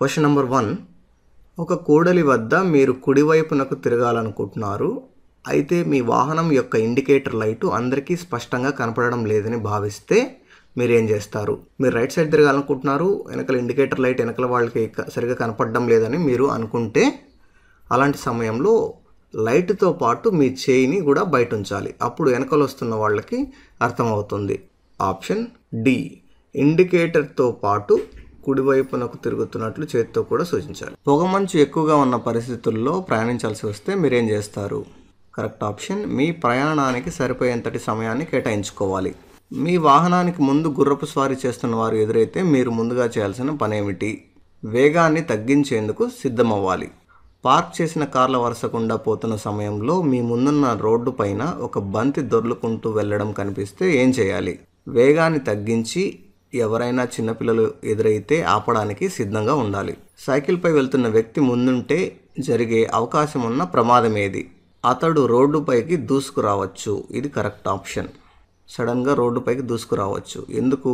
question number one ఒక కూడలి వద్ద మీరు కుడివైపునకు తిరగాలనుకుంటున్నారు అయితే మీ వాహనం యొక్క ఇండికేటర్ లైటు అందరికీ స్పష్టంగా కనపడడం లేదని భావిస్తే మీరు ఏం చేస్తారు మీరు రైట్ సైడ్ తిరగాలనుకుంటున్నారు వెనకల ఇండికేటర్ లైట్ వెనకల వాళ్ళకి సరిగా కనపడడం లేదని మీరు అనుకుంటే అలాంటి సమయంలో లైట్తో పాటు మీ చేయిని కూడా బయట ఉంచాలి అప్పుడు వెనకలు వస్తున్న వాళ్ళకి అర్థమవుతుంది ఆప్షన్ డి ఇండికేటర్తో పాటు కుడివైపునకు తిరుగుతున్నట్లు చేతితో కూడా సూచించాలి పొగమంచు ఎక్కువగా ఉన్న పరిస్థితుల్లో ప్రయాణించాల్సి వస్తే మీరేం చేస్తారు కరెక్ట్ ఆప్షన్ మీ ప్రయాణానికి సరిపోయేంతటి సమయాన్ని కేటాయించుకోవాలి మీ వాహనానికి ముందు గుర్రపు స్వారీ చేస్తున్న వారు ఎదురైతే మీరు ముందుగా చేయాల్సిన పనేమిటి వేగాన్ని తగ్గించేందుకు సిద్ధమవ్వాలి పార్క్ చేసిన కార్ల వరుసకుండా పోతున్న సమయంలో మీ ముందున్న రోడ్డు పైన ఒక బంతి దొర్లుకుంటూ వెళ్ళడం కనిపిస్తే ఏం చేయాలి వేగాన్ని తగ్గించి ఎవరైనా చిన్నపిల్లలు ఎదురైతే ఆపడానికి సిద్ధంగా ఉండాలి సైకిల్పై వెళ్తున్న వ్యక్తి ముందుంటే జరిగే అవకాశం ఉన్న ప్రమాదం ఏది అతడు రోడ్డుపైకి దూసుకురావచ్చు ఇది కరెక్ట్ ఆప్షన్ సడన్గా రోడ్డుపైకి దూసుకురావచ్చు ఎందుకు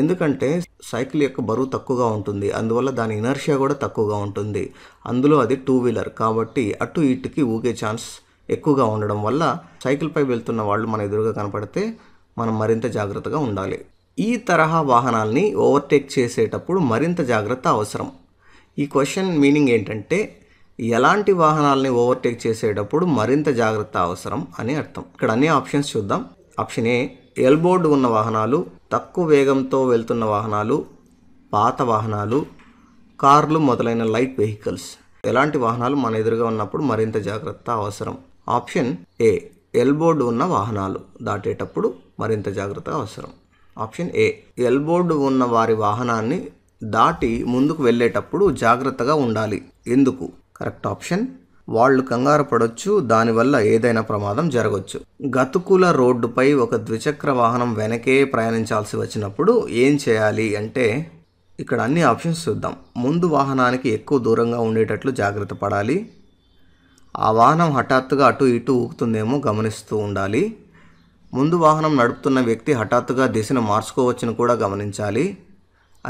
ఎందుకంటే సైకిల్ యొక్క బరువు తక్కువగా ఉంటుంది అందువల్ల దాని ఇనర్షియా కూడా తక్కువగా ఉంటుంది అందులో అది టూ వీలర్ కాబట్టి అటు ఇటుకి ఊగే ఛాన్స్ ఎక్కువగా ఉండడం వల్ల సైకిల్పై వెళ్తున్న వాళ్ళు మన ఎదురుగా కనపడితే మనం మరింత జాగ్రత్తగా ఉండాలి ఈ తరహా వాహనాల్ని ఓవర్టేక్ చేసేటప్పుడు మరింత జాగ్రత్త అవసరం ఈ క్వశ్చన్ మీనింగ్ ఏంటంటే ఎలాంటి వాహనాలని ఓవర్టేక్ చేసేటప్పుడు మరింత జాగ్రత్త అవసరం అని అర్థం ఇక్కడ అన్ని ఆప్షన్స్ చూద్దాం ఆప్షన్ ఏ ఎల్బోర్డు ఉన్న వాహనాలు తక్కువ వేగంతో వెళ్తున్న వాహనాలు పాత వాహనాలు కార్లు మొదలైన లైట్ వెహికల్స్ ఎలాంటి వాహనాలు మన ఎదురుగా ఉన్నప్పుడు మరింత జాగ్రత్త అవసరం ఆప్షన్ ఏ ఎల్బోర్డు ఉన్న వాహనాలు దాటేటప్పుడు మరింత జాగ్రత్త అవసరం ఆప్షన్ ఏ ఎల్బోర్డు ఉన్న వారి వాహనాన్ని దాటి ముందుకు వెళ్ళేటప్పుడు జాగ్రత్తగా ఉండాలి ఎందుకు కరెక్ట్ ఆప్షన్ వాళ్ళు కంగారు పడవచ్చు దానివల్ల ఏదైనా ప్రమాదం జరగవచ్చు గతుకుల రోడ్డుపై ఒక ద్విచక్ర వాహనం వెనకే ప్రయాణించాల్సి వచ్చినప్పుడు ఏం చేయాలి అంటే ఇక్కడ అన్ని ఆప్షన్స్ చూద్దాం ముందు వాహనానికి ఎక్కువ దూరంగా ఉండేటట్లు జాగ్రత్త పడాలి ఆ వాహనం హఠాత్తుగా అటు ఇటు ఊగుతుందేమో గమనిస్తూ ఉండాలి ముందు వాహనం నడుపుతున్న వ్యక్తి హఠాత్తుగా దిశను మార్చుకోవచ్చని కూడా గమనించాలి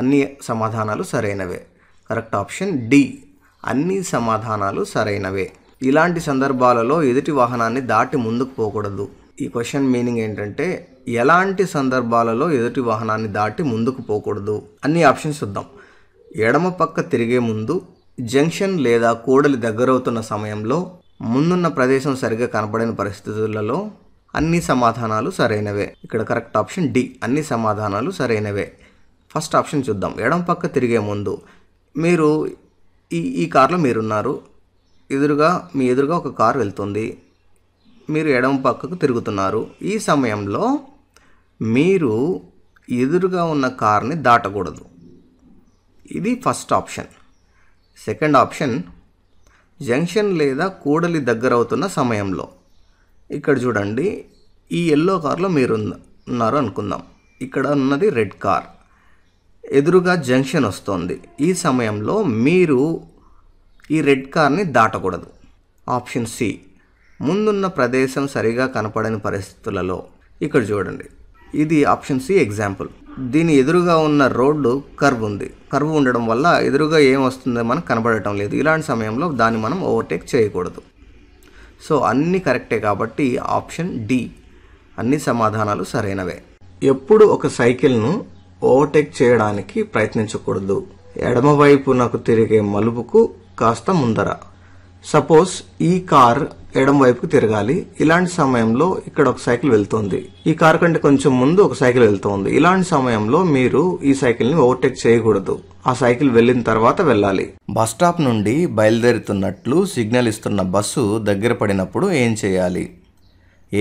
అన్ని సమాధానాలు సరైనవే కరెక్ట్ ఆప్షన్ డి అన్ని సమాధానాలు సరైనవే ఇలాంటి సందర్భాలలో ఎదుటి వాహనాన్ని దాటి ముందుకు పోకూడదు ఈ క్వశ్చన్ మీనింగ్ ఏంటంటే ఎలాంటి సందర్భాలలో ఎదుటి వాహనాన్ని దాటి ముందుకు పోకూడదు అన్ని ఆప్షన్స్ చూద్దాం ఎడమ పక్క తిరిగే ముందు జంక్షన్ లేదా కూడలి దగ్గరవుతున్న సమయంలో ముందున్న ప్రదేశం సరిగ్గా కనపడిన పరిస్థితులలో అన్ని సమాధానాలు సరైనవే ఇక్కడ కరెక్ట్ ఆప్షన్ డి అన్ని సమాధానాలు సరైనవే ఫస్ట్ ఆప్షన్ చూద్దాం ఎడం పక్క తిరిగే ముందు మీరు ఈ ఈ కార్లో మీరున్నారు ఎదురుగా మీ ఎదురుగా ఒక కారు వెళ్తుంది మీరు ఎడం పక్కకు తిరుగుతున్నారు ఈ సమయంలో మీరు ఎదురుగా ఉన్న కార్ని దాటకూడదు ఇది first option second option junction లేదా కూడలి దగ్గరవుతున్న సమయంలో ఇక్కడ చూడండి ఈ ఎల్లో కార్లో మీరు ఉన్నారు అనుకుందాం ఇక్కడ ఉన్నది రెడ్ కార్ ఎదురుగా జంక్షన్ వస్తుంది ఈ సమయంలో మీరు ఈ రెడ్ కార్ని దాటకూడదు ఆప్షన్ సి ముందున్న ప్రదేశం సరిగా కనపడని పరిస్థితులలో ఇక్కడ చూడండి ఇది ఆప్షన్ సి ఎగ్జాంపుల్ దీని ఎదురుగా ఉన్న రోడ్డు కర్వ్ ఉంది కర్వ్ ఉండడం వల్ల ఎదురుగా ఏం వస్తుందో మనకు కనబడటం లేదు ఇలాంటి సమయంలో దాన్ని మనం ఓవర్టేక్ చేయకూడదు సో అన్నీ కరెక్టే కాబట్టి ఆప్షన్ డి అన్ని సమాధానాలు సరైనవే ఎప్పుడు ఒక సైకిల్ను ఓవర్టేక్ చేయడానికి ప్రయత్నించకూడదు ఎడమవైపు నాకు తిరిగే మలుపుకు కాస్త ముందర సపోజ్ ఈ కార్ ఎడం వైపుకు తిరగాలి ఇలాంటి సమయంలో ఇక్కడ ఒక సైకిల్ వెళ్తుంది ఈ కార్ కంటే కొంచెం ముందు ఒక సైకిల్ వెళ్తుంది ఇలాంటి సమయంలో మీరు ఈ సైకిల్ ని ఓవర్టేక్ చేయకూడదు ఆ సైకిల్ వెళ్ళిన తర్వాత వెళ్ళాలి బస్ స్టాప్ నుండి బయలుదేరుతున్నట్లు సిగ్నల్ ఇస్తున్న బస్సు దగ్గర పడినప్పుడు ఏం చేయాలి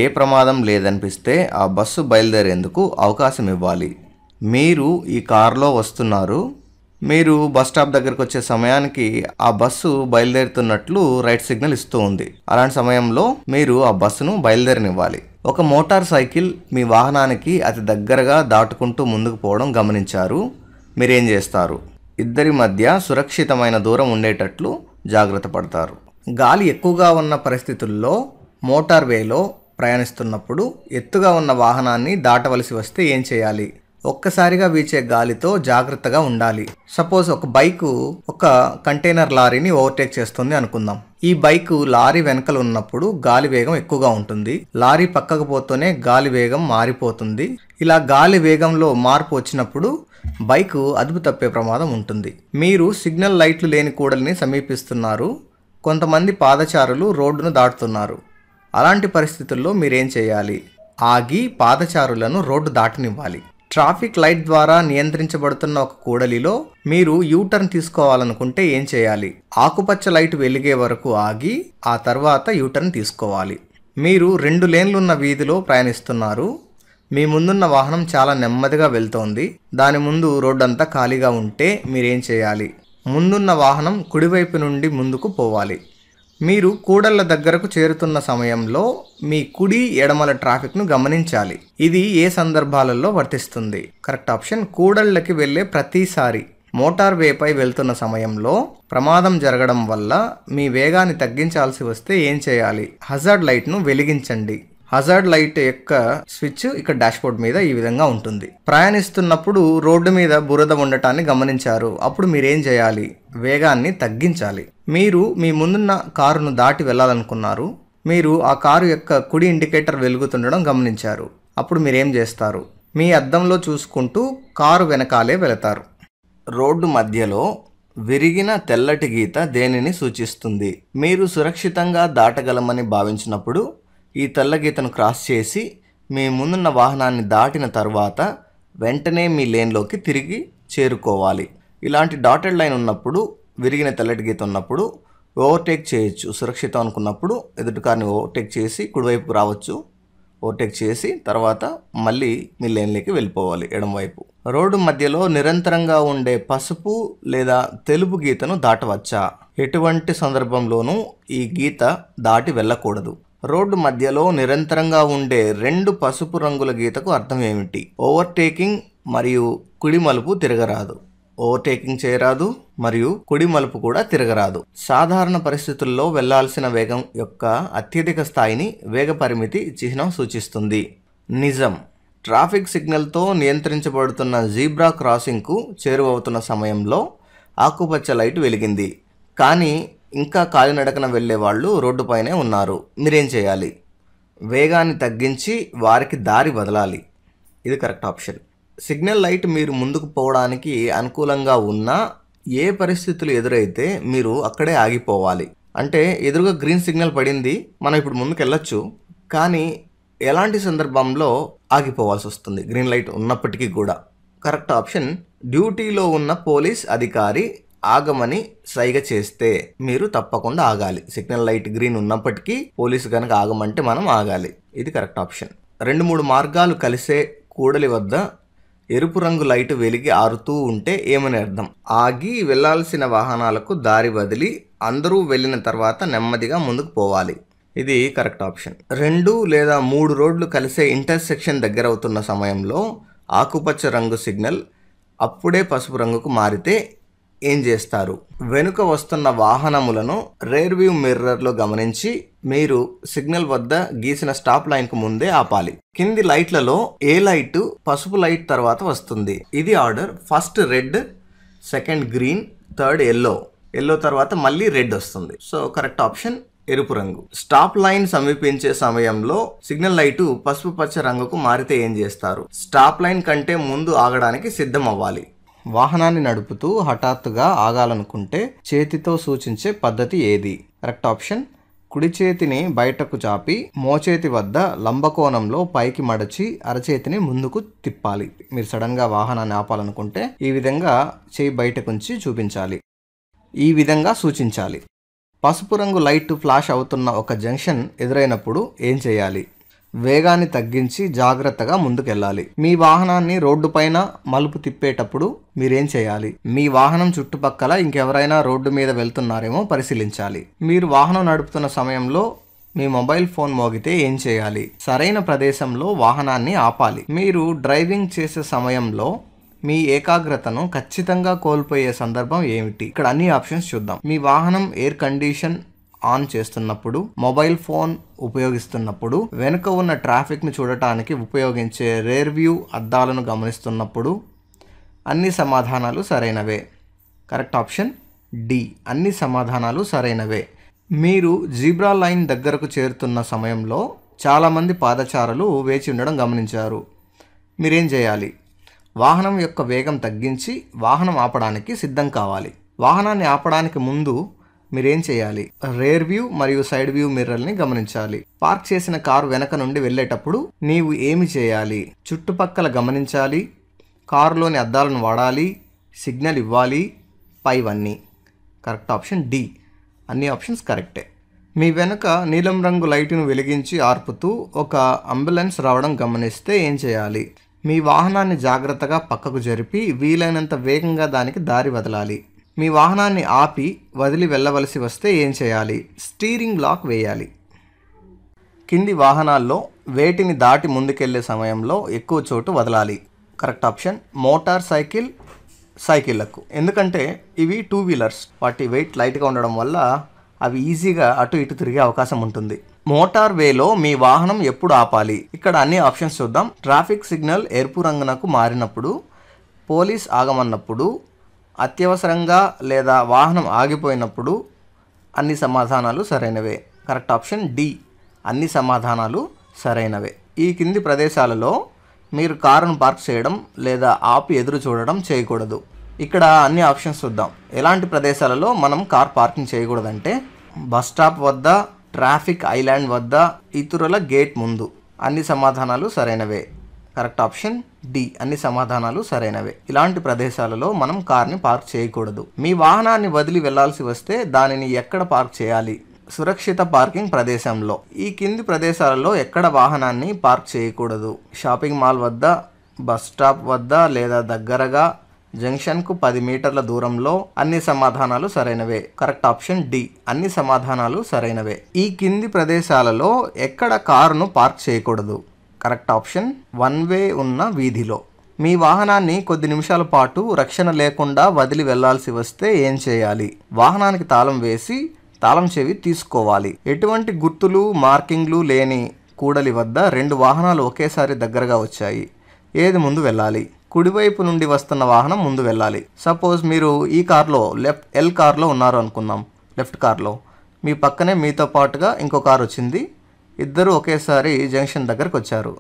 ఏ ప్రమాదం లేదనిపిస్తే ఆ బస్సు బయలుదేరేందుకు అవకాశం ఇవ్వాలి మీరు ఈ కారులో వస్తున్నారు మీరు బస్ స్టాప్ దగ్గరకు వచ్చే సమయానికి ఆ బస్సు బయలుదేరుతున్నట్లు రైట్ సిగ్నల్ ఇస్తూ ఉంది అలాంటి సమయంలో మీరు ఆ బస్సును బయలుదేరనివ్వాలి ఒక మోటార్ సైకిల్ మీ వాహనానికి అతి దగ్గరగా దాటుకుంటూ ముందుకు పోవడం గమనించారు మీరేం చేస్తారు ఇద్దరి మధ్య సురక్షితమైన దూరం ఉండేటట్లు జాగ్రత్త పడతారు గాలి ఎక్కువగా ఉన్న పరిస్థితుల్లో మోటార్ వేలో ప్రయాణిస్తున్నప్పుడు ఎత్తుగా ఉన్న వాహనాన్ని దాటవలసి వస్తే ఏం చేయాలి ఒక్కసారిగా వీచే గాలితో జాగ్రత్తగా ఉండాలి సపోజ్ ఒక బైకు ఒక కంటైనర్ లారీని ఓవర్టేక్ చేస్తుంది అనుకుందాం ఈ బైకు లారీ వెనకలు ఉన్నప్పుడు గాలి వేగం ఎక్కువగా ఉంటుంది లారీ పక్కకు పోతూనే గాలి వేగం మారిపోతుంది ఇలా గాలి వేగంలో మార్పు వచ్చినప్పుడు బైకు అదుపు తప్పే ప్రమాదం ఉంటుంది మీరు సిగ్నల్ లైట్లు లేని కూడలిని సమీపిస్తున్నారు కొంతమంది పాదచారులు రోడ్డును దాటుతున్నారు అలాంటి పరిస్థితుల్లో మీరేం చేయాలి ఆగి పాదచారులను రోడ్డు దాటనివ్వాలి ట్రాఫిక్ లైట్ ద్వారా నియంత్రించబడుతున్న ఒక కూడలిలో మీరు యూటర్న్ తీసుకోవాలనుకుంటే ఏం చేయాలి ఆకుపచ్చ లైట్ వెలిగే వరకు ఆగి ఆ తర్వాత యూటర్న్ తీసుకోవాలి మీరు రెండు లేన్లున్న వీధిలో ప్రయాణిస్తున్నారు మీ ముందున్న వాహనం చాలా నెమ్మదిగా వెళ్తోంది దాని ముందు రోడ్డంతా ఖాళీగా ఉంటే మీరేం చేయాలి ముందున్న వాహనం కుడివైపు నుండి ముందుకు పోవాలి మీరు కూడళ్ల దగ్గరకు చేరుతున్న సమయంలో మీ కుడి ఎడమల ట్రాఫిక్ను గమనించాలి ఇది ఏ సందర్భాలలో వర్తిస్తుంది కరెక్ట్ ఆప్షన్ కూడళ్లకి వెళ్ళే ప్రతిసారి మోటార్ వేపై వెళ్తున్న సమయంలో ప్రమాదం జరగడం వల్ల మీ వేగాన్ని తగ్గించాల్సి వస్తే ఏం చేయాలి హజార్డ్ లైట్ను వెలిగించండి హజార్డ్ లైట్ యొక్క స్విచ్ ఇక్కడ డాష్బోర్డ్ మీద ఈ విధంగా ఉంటుంది ప్రయాణిస్తున్నప్పుడు రోడ్డు మీద బురద ఉండటాన్ని గమనించారు అప్పుడు మీరేం చేయాలి వేగాన్ని తగ్గించాలి మీరు మీ ముందున్న కారును దాటి వెళ్ళాలనుకున్నారు మీరు ఆ కారు యొక్క కుడి ఇండికేటర్ వెలుగుతుండడం గమనించారు అప్పుడు మీరేం చేస్తారు మీ అద్దంలో చూసుకుంటూ కారు వెనకాలే వెళతారు రోడ్డు మధ్యలో విరిగిన తెల్లటి గీత దేనిని సూచిస్తుంది మీరు సురక్షితంగా దాటగలమని భావించినప్పుడు ఈ తెల్ల గీతను క్రాస్ చేసి మీ ముందున్న వాహనాన్ని దాటిన తర్వాత వెంటనే మీ లేన్లోకి తిరిగి చేరుకోవాలి ఇలాంటి డాటెడ్ లైన్ ఉన్నప్పుడు విరిగిన తెల్లటి గీత ఉన్నప్పుడు ఓవర్టేక్ చేయొచ్చు సురక్షితం అనుకున్నప్పుడు ఎదుటికారిని ఓవర్టేక్ చేసి కుడివైపుకు రావచ్చు ఓవర్టేక్ చేసి తర్వాత మళ్ళీ మీ లేన్లోకి వెళ్ళిపోవాలి ఎడమవైపు రోడ్డు మధ్యలో నిరంతరంగా ఉండే పసుపు లేదా తెలుపు గీతను దాటవచ్చా ఎటువంటి సందర్భంలోనూ ఈ గీత దాటి వెళ్ళకూడదు రోడ్డు మధ్యలో నిరంతరంగా ఉండే రెండు పసుపు రంగుల గీతకు అర్థం ఏమిటి ఓవర్టేకింగ్ మరియు కుడిమలుపు తిరగరాదు ఓవర్టేకింగ్ చేయరాదు మరియు కుడి మలుపు కూడా తిరగరాదు సాధారణ పరిస్థితుల్లో వెళ్లాల్సిన వేగం యొక్క అత్యధిక స్థాయిని వేగ పరిమితి చిహ్నం సూచిస్తుంది నిజం ట్రాఫిక్ సిగ్నల్తో నియంత్రించబడుతున్న జీబ్రా క్రాసింగ్కు చేరువవుతున్న సమయంలో ఆకుపచ్చ లైట్ వెలిగింది కానీ ఇంకా కాలినడకన వెళ్ళే వాళ్ళు రోడ్డుపైనే ఉన్నారు మీరేం చేయాలి వేగాన్ని తగ్గించి వారికి దారి వదలాలి ఇది కరెక్ట్ ఆప్షన్ సిగ్నల్ లైట్ మీరు ముందుకు పోవడానికి అనుకూలంగా ఉన్నా ఏ పరిస్థితులు ఎదురైతే మీరు అక్కడే ఆగిపోవాలి అంటే ఎదురుగా గ్రీన్ సిగ్నల్ పడింది మనం ఇప్పుడు ముందుకు వెళ్ళొచ్చు కానీ ఎలాంటి సందర్భంలో ఆగిపోవాల్సి వస్తుంది గ్రీన్ లైట్ ఉన్నప్పటికీ కూడా కరెక్ట్ ఆప్షన్ డ్యూటీలో ఉన్న పోలీస్ అధికారి ఆగమని సైగ చేస్తే మీరు తప్పకుండా ఆగాలి సిగ్నల్ లైట్ గ్రీన్ ఉన్నప్పటికీ పోలీసు కనుక ఆగమంటే మనం ఆగాలి ఇది కరెక్ట్ ఆప్షన్ రెండు మూడు మార్గాలు కలిసే కూడలి వద్ద ఎరుపు రంగు లైటు వెలిగి ఆరుతూ ఉంటే ఏమని అర్థం ఆగి వెళ్లాల్సిన వాహనాలకు దారి వదిలి అందరూ వెళ్ళిన తర్వాత నెమ్మదిగా ముందుకు పోవాలి ఇది కరెక్ట్ ఆప్షన్ రెండు లేదా మూడు రోడ్లు కలిసే ఇంటర్సెక్షన్ దగ్గర అవుతున్న సమయంలో ఆకుపచ్చ రంగు సిగ్నల్ అప్పుడే పసుపు రంగుకు మారితే ఏం చేస్తారు వెనుక వస్తున్న వాహనములను రేర్వ్యూ మిర్రర్లో గమనించి మీరు సిగ్నల్ వద్ద గీసిన స్టాప్ లైన్కు ముందే ఆపాలి కింది లైట్లలో ఏ లైట్ పసుపు లైట్ తర్వాత వస్తుంది ఇది order first red second green third yellow yellow తర్వాత మళ్ళీ రెడ్ వస్తుంది సో కరెక్ట్ ఆప్షన్ ఎరుపు రంగు స్టాప్ లైన్ సమీపించే సమయంలో సిగ్నల్ లైటు పసుపు పచ్చ రంగుకు మారితే ఏం చేస్తారు స్టాప్ లైన్ కంటే ముందు ఆగడానికి సిద్ధం అవ్వాలి వాహనాన్ని నడుపుతూ హఠాత్తుగా ఆగాలనుకుంటే చేతితో సూచించే పద్ధతి ఏది కరెక్ట్ ఆప్షన్ కుడి చేతిని బయటకు చాపి మోచేతి వద్ద లంబకోణంలో పైకి మడచి అరచేతిని ముందుకు తిప్పాలి మీరు సడన్గా వాహనాన్ని ఆపాలనుకుంటే ఈ విధంగా చేయి బయటకుంచి చూపించాలి ఈ విధంగా సూచించాలి పసుపు రంగు లైట్ ఫ్లాష్ అవుతున్న ఒక జంక్షన్ ఎదురైనప్పుడు ఏం చేయాలి వేగాన్ని తగ్గించి జాగ్రత్తగా ముందుకెళ్ళాలి మీ వాహనాన్ని రోడ్డుపైన మలుపు తిప్పేటప్పుడు మీరేం చేయాలి మీ వాహనం చుట్టుపక్కల ఇంకెవరైనా రోడ్డు మీద వెళ్తున్నారేమో పరిశీలించాలి మీరు వాహనం నడుపుతున్న సమయంలో మీ మొబైల్ ఫోన్ మోగితే ఏం చేయాలి సరైన ప్రదేశంలో వాహనాన్ని ఆపాలి మీరు డ్రైవింగ్ చేసే సమయంలో మీ ఏకాగ్రతను ఖచ్చితంగా కోల్పోయే సందర్భం ఏమిటి ఇక్కడ అన్ని ఆప్షన్స్ చూద్దాం మీ వాహనం ఎయిర్ కండిషన్ ఆన్ చేస్తున్నప్పుడు మొబైల్ ఫోన్ ఉపయోగిస్తున్నప్పుడు వెనుక ఉన్న ట్రాఫిక్ను చూడటానికి ఉపయోగించే రేర్ వ్యూ అద్దాలను గమనిస్తున్నప్పుడు అన్ని సమాధానాలు సరైనవే కరెక్ట్ ఆప్షన్ డి అన్ని సమాధానాలు సరైనవే మీరు జీబ్రా లైన్ దగ్గరకు చేరుతున్న సమయంలో చాలామంది పాదచారులు వేచి ఉండడం గమనించారు మీరేం చేయాలి వాహనం యొక్క వేగం తగ్గించి వాహనం ఆపడానికి సిద్ధం కావాలి వాహనాన్ని ఆపడానికి ముందు మీరేం చేయాలి రేర్ వ్యూ మరియు సైడ్ వ్యూ మిర్రర్ని గమనించాలి పార్క్ చేసిన కారు వెనక నుండి వెళ్ళేటప్పుడు నీవు ఏమి చేయాలి చుట్టుపక్కల గమనించాలి కారులోని అద్దాలను వాడాలి సిగ్నల్ ఇవ్వాలి పైవన్నీ కరెక్ట్ ఆప్షన్ డి అన్ని ఆప్షన్స్ కరెక్టే మీ వెనుక నీలం రంగు లైటును వెలిగించి ఆర్పుతూ ఒక అంబులెన్స్ రావడం గమనిస్తే ఏం చేయాలి మీ వాహనాన్ని జాగ్రత్తగా పక్కకు జరిపి వీలైనంత వేగంగా దానికి దారి వదలాలి మీ వాహనాన్ని ఆపి వదిలి వెళ్ళవలసి వస్తే ఏం చేయాలి స్టీరింగ్ లాక్ వేయాలి కింది వాహనాల్లో వేటిని దాటి ముందుకెళ్లే సమయంలో ఎక్కువ చోటు వదలాలి కరెక్ట్ ఆప్షన్ మోటార్ సైకిల్ సైకిళ్లకు ఎందుకంటే ఇవి టూ వీలర్స్ వాటి వెయిట్ లైట్గా ఉండడం వల్ల అవి ఈజీగా అటు ఇటు తిరిగే అవకాశం ఉంటుంది మోటార్ వేలో మీ వాహనం ఎప్పుడు ఆపాలి ఇక్కడ అన్ని ఆప్షన్స్ చూద్దాం ట్రాఫిక్ సిగ్నల్ ఎరుపు రంగునకు మారినప్పుడు పోలీస్ ఆగమన్నప్పుడు అత్యవసరంగా లేదా వాహనం ఆగిపోయినప్పుడు అన్ని సమాధానాలు సరైనవే కరెక్ట్ ఆప్షన్ డి అన్ని సమాధానాలు సరైనవే ఈ కింది ప్రదేశాలలో మీరు కారును పార్క్ చేయడం లేదా ఆపి ఎదురు చూడడం చేయకూడదు ఇక్కడ అన్ని ఆప్షన్స్ చూద్దాం ఎలాంటి ప్రదేశాలలో మనం కార్ పార్కింగ్ చేయకూడదంటే బస్ స్టాప్ వద్ద ట్రాఫిక్ ఐలాండ్ వద్ద ఇతరుల గేట్ ముందు అన్ని సమాధానాలు సరైనవే కరెక్ట్ ఆప్షన్ డి అన్ని సమాధానాలు సరైనవే ఇలాంటి ప్రదేశాలలో మనం కార్ని పార్క్ చేయకూడదు మీ వాహనాన్ని వదిలి వెళ్లాల్సి వస్తే దానిని ఎక్కడ పార్క్ చేయాలి సురక్షిత పార్కింగ్ ప్రదేశంలో ఈ కింది ప్రదేశాలలో ఎక్కడ వాహనాన్ని పార్క్ చేయకూడదు షాపింగ్ మాల్ వద్ద బస్ స్టాప్ వద్ద లేదా దగ్గరగా జంక్షన్కు పది మీటర్ల దూరంలో అన్ని సమాధానాలు సరైనవే కరెక్ట్ ఆప్షన్ డి అన్ని సమాధానాలు సరైనవే ఈ కింది ప్రదేశాలలో ఎక్కడ కారును పార్క్ చేయకూడదు కరెక్ట్ ఆప్షన్ వన్ వే ఉన్న వీధిలో మీ వాహనాన్ని కొద్ది నిమిషాల పాటు రక్షణ లేకుండా వదిలి వెళ్లాల్సి వస్తే ఏం చేయాలి వాహనానికి తాళం వేసి తాళం చెవి తీసుకోవాలి ఎటువంటి గుర్తులు మార్కింగ్లు లేని కూడలి వద్ద రెండు వాహనాలు ఒకేసారి దగ్గరగా వచ్చాయి ఏది ముందు వెళ్ళాలి కుడివైపు నుండి వస్తున్న వాహనం ముందు వెళ్ళాలి సపోజ్ మీరు ఈ కార్లో లెఫ్ట్ ఎల్ కార్లో ఉన్నారు అనుకుందాం లెఫ్ట్ కార్లో మీ పక్కనే మీతో పాటుగా ఇంకో కార్ వచ్చింది ఇద్దరు ఒకేసారి జంక్షన్ దగ్గరకు వచ్చారు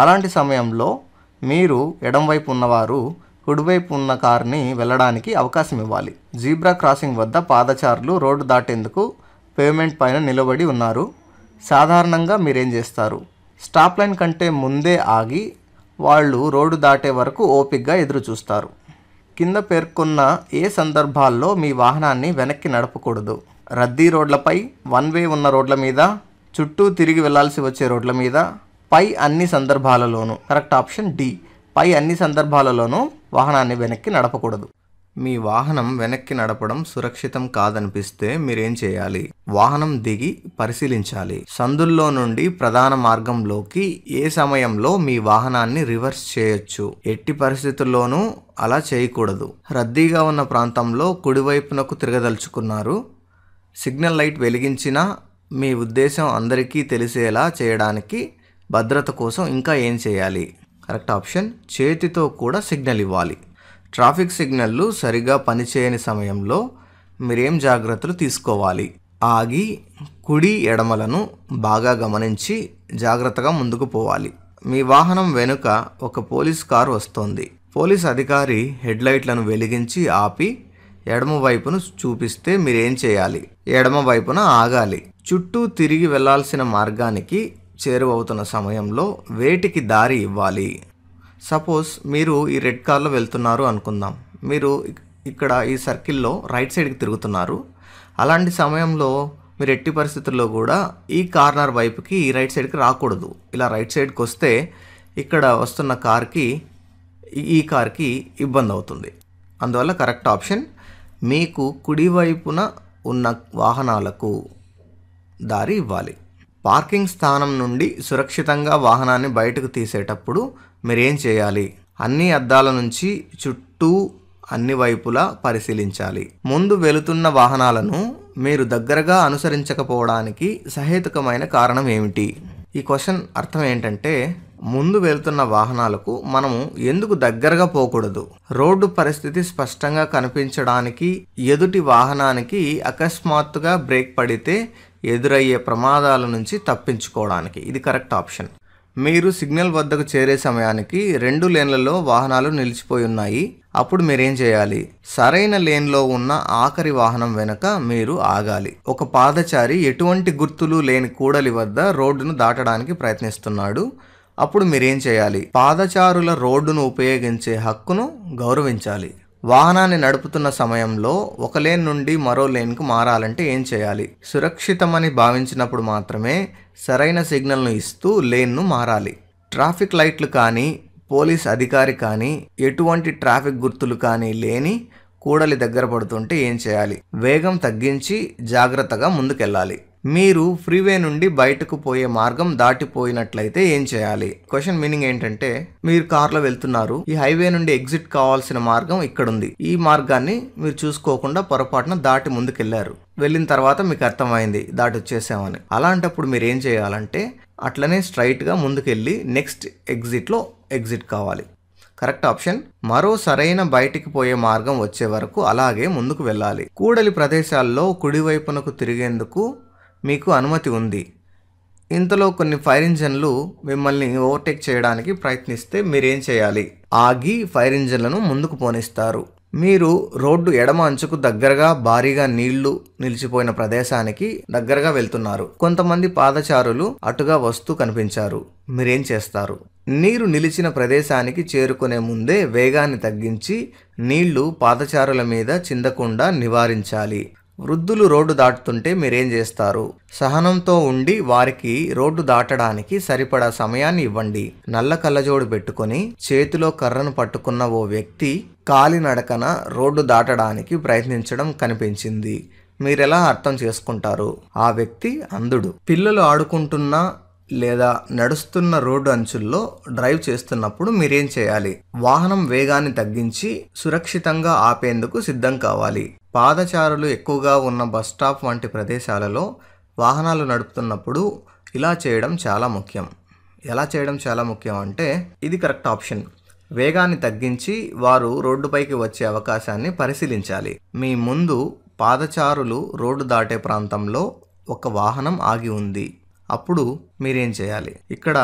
అలాంటి సమయంలో మీరు ఎడంవైపు ఉన్నవారు కుడివైపు ఉన్న కార్ని వెళ్ళడానికి అవకాశం ఇవ్వాలి జీబ్రా క్రాసింగ్ వద్ద పాదచారులు రోడ్డు దాటేందుకు పేమెంట్ పైన నిలబడి ఉన్నారు సాధారణంగా మీరేం చేస్తారు స్టాప్ లైన్ కంటే ముందే ఆగి వాళ్ళు రోడ్డు దాటే వరకు ఓపిక్గా ఎదురు చూస్తారు కింద పేర్కొన్న ఏ సందర్భాల్లో మీ వాహనాన్ని వెనక్కి నడపకూడదు రద్దీ రోడ్లపై వన్ వే ఉన్న రోడ్ల మీద చుట్టూ తిరిగి వెళ్లాల్సి వచ్చే రోడ్ల మీద పై అన్ని సందర్భాలలోనూ కరెక్ట్ ఆప్షన్ డి పై అన్ని సందర్భాలలోనూ వాహనాన్ని వెనక్కి నడపకూడదు మీ వాహనం వెనక్కి నడపడం సురక్షితం కాదనిపిస్తే మీరేం చేయాలి వాహనం దిగి పరిశీలించాలి సందుల్లో నుండి ప్రధాన మార్గంలోకి ఏ సమయంలో మీ వాహనాన్ని రివర్స్ చేయొచ్చు ఎట్టి పరిస్థితుల్లోనూ అలా చేయకూడదు రద్దీగా ఉన్న ప్రాంతంలో కుడివైపునకు తిరగదలుచుకున్నారు సిగ్నల్ లైట్ వెలిగించినా మీ ఉద్దేశం అందరికీ తెలిసేలా చేయడానికి భద్రత కోసం ఇంకా ఏం చేయాలి కరెక్ట్ ఆప్షన్ చేతితో కూడా సిగ్నల్ ఇవ్వాలి ట్రాఫిక్ సిగ్నల్లు సరిగా పనిచేయని సమయంలో మీరేం జాగ్రత్తలు తీసుకోవాలి ఆగి కుడి ఎడమలను బాగా గమనించి జాగ్రత్తగా ముందుకు పోవాలి మీ వాహనం వెనుక ఒక పోలీస్ కారు వస్తోంది పోలీస్ అధికారి హెడ్లైట్లను వెలిగించి ఆపి ఎడమ వైపును చూపిస్తే మీరేం చేయాలి ఎడమ వైపున ఆగాలి చుట్టూ తిరిగి వెళ్లాల్సిన మార్గానికి చేరువవుతున్న సమయంలో వేటికి దారి ఇవ్వాలి సపోజ్ మీరు ఈ రెడ్ కార్లో వెళ్తున్నారు అనుకుందాం మీరు ఇక్కడ ఈ సర్కిల్లో రైట్ సైడ్కి తిరుగుతున్నారు అలాంటి సమయంలో మీరు ఎట్టి పరిస్థితుల్లో కూడా ఈ కార్నర్ వైపుకి ఈ రైట్ సైడ్కి రాకూడదు ఇలా రైట్ సైడ్కి వస్తే ఇక్కడ వస్తున్న కార్కి ఈ కార్కి ఇబ్బంది అవుతుంది అందువల్ల కరెక్ట్ ఆప్షన్ మీకు కుడివైపున ఉన్న వాహనాలకు దారి ఇవ్వాలి పార్కింగ్ స్థానం నుండి సురక్షితంగా వాహనాన్ని బయటకు తీసేటప్పుడు మీరేం చేయాలి అన్ని అద్దాల నుంచి చుట్టూ అన్ని వైపులా పరిశీలించాలి ముందు వెళుతున్న వాహనాలను మీరు దగ్గరగా అనుసరించకపోవడానికి సహేతుకమైన కారణం ఏమిటి ఈ క్వశ్చన్ అర్థం ఏంటంటే ముందు వెళ్తున్న వాహనాలకు మనము ఎందుకు దగ్గరగా పోకూడదు రోడ్డు పరిస్థితి స్పష్టంగా కనిపించడానికి ఎదుటి వాహనానికి అకస్మాత్తుగా బ్రేక్ పడితే ఎదురయ్యే ప్రమాదాల నుంచి తప్పించుకోవడానికి ఇది కరెక్ట్ ఆప్షన్ మీరు సిగ్నల్ వద్దకు చేరే సమయానికి రెండు లేన్లలో వాహనాలు నిలిచిపోయి ఉన్నాయి అప్పుడు మీరేం చేయాలి సరైన లేన్లో ఉన్న ఆఖరి వాహనం వెనుక మీరు ఆగాలి ఒక పాదచారి ఎటువంటి గుర్తులు లేని కూడలి వద్ద రోడ్డును దాటడానికి ప్రయత్నిస్తున్నాడు అప్పుడు మీరేం చేయాలి పాదచారుల రోడ్డును ఉపయోగించే హక్కును గౌరవించాలి వాహనాన్ని నడుపుతున్న సమయంలో ఒక లేన్ నుండి మరో లేన్కు మారాలంటే ఏం చేయాలి సురక్షితమని భావించినప్పుడు మాత్రమే సరైన సిగ్నల్ను ఇస్తూ లేన్ను మారాలి ట్రాఫిక్ లైట్లు కానీ పోలీస్ అధికారి కానీ ఎటువంటి ట్రాఫిక్ గుర్తులు కానీ లేని కూడలి దగ్గర పడుతుంటే ఏం చేయాలి వేగం తగ్గించి జాగ్రత్తగా ముందుకెళ్ళాలి మీరు ఫ్రీవే నుండి బయటకు పోయే మార్గం దాటిపోయినట్లయితే ఏం చేయాలి క్వశ్చన్ మీనింగ్ ఏంటంటే మీరు కార్లో వెళ్తున్నారు ఈ హైవే నుండి ఎగ్జిట్ కావాల్సిన మార్గం ఇక్కడుంది ఈ మార్గాన్ని మీరు చూసుకోకుండా పొరపాటున దాటి ముందుకెళ్లారు వెళ్ళిన తర్వాత మీకు అర్థమైంది దాటి వచ్చేసామని అలాంటప్పుడు మీరు ఏం చేయాలంటే అట్లనే స్ట్రైట్గా ముందుకెళ్ళి నెక్స్ట్ ఎగ్జిట్లో ఎగ్జిట్ కావాలి కరెక్ట్ ఆప్షన్ మరో సరైన బయటికి పోయే మార్గం వచ్చే వరకు అలాగే ముందుకు వెళ్ళాలి కూడలి ప్రదేశాల్లో కుడివైపునకు తిరిగేందుకు మీకు అనుమతి ఉంది ఇంతలో కొన్ని ఫైర్ ఇంజన్లు మిమ్మల్ని ఓవర్టేక్ చేయడానికి ప్రయత్నిస్తే మీరేం చేయాలి ఆగి ఫైర్ ఇంజన్లను ముందుకు పోనిస్తారు మీరు రోడ్డు ఎడమ అంచుకు దగ్గరగా భారీగా నీళ్లు నిలిచిపోయిన ప్రదేశానికి దగ్గరగా వెళ్తున్నారు కొంతమంది పాదచారులు అటుగా వస్తూ కనిపించారు మీరేం చేస్తారు నీరు నిలిచిన ప్రదేశానికి చేరుకునే ముందే వేగాన్ని తగ్గించి నీళ్లు పాదచారుల మీద చిందకుండా నివారించాలి వృద్ధులు రోడ్డు దాటుతుంటే మీరేం చేస్తారు సహనంతో ఉండి వారికి రోడ్డు దాటడానికి సరిపడా సమయాన్ని ఇవ్వండి నల్ల కళ్ళజోడు పెట్టుకుని చేతిలో కర్రను పట్టుకున్న ఓ వ్యక్తి కాలినడకన రోడ్డు దాటడానికి ప్రయత్నించడం కనిపించింది మీరెలా అర్థం చేసుకుంటారు ఆ వ్యక్తి అందుడు పిల్లలు ఆడుకుంటున్న లేదా నడుస్తున్న రోడ్డు అంచుల్లో డ్రైవ్ చేస్తున్నప్పుడు మీరేం చేయాలి వాహనం వేగాన్ని తగ్గించి సురక్షితంగా ఆపేందుకు సిద్ధం కావాలి పాదచారులు ఎక్కువగా ఉన్న బస్ స్టాప్ వంటి ప్రదేశాలలో వాహనాలు నడుపుతున్నప్పుడు ఇలా చేయడం చాలా ముఖ్యం ఎలా చేయడం చాలా ముఖ్యం అంటే ఇది కరెక్ట్ ఆప్షన్ వేగాన్ని తగ్గించి వారు రోడ్డుపైకి వచ్చే అవకాశాన్ని పరిశీలించాలి మీ ముందు పాదచారులు రోడ్డు దాటే ప్రాంతంలో ఒక వాహనం ఆగి ఉంది అప్పుడు మీరేం చేయాలి ఇక్కడ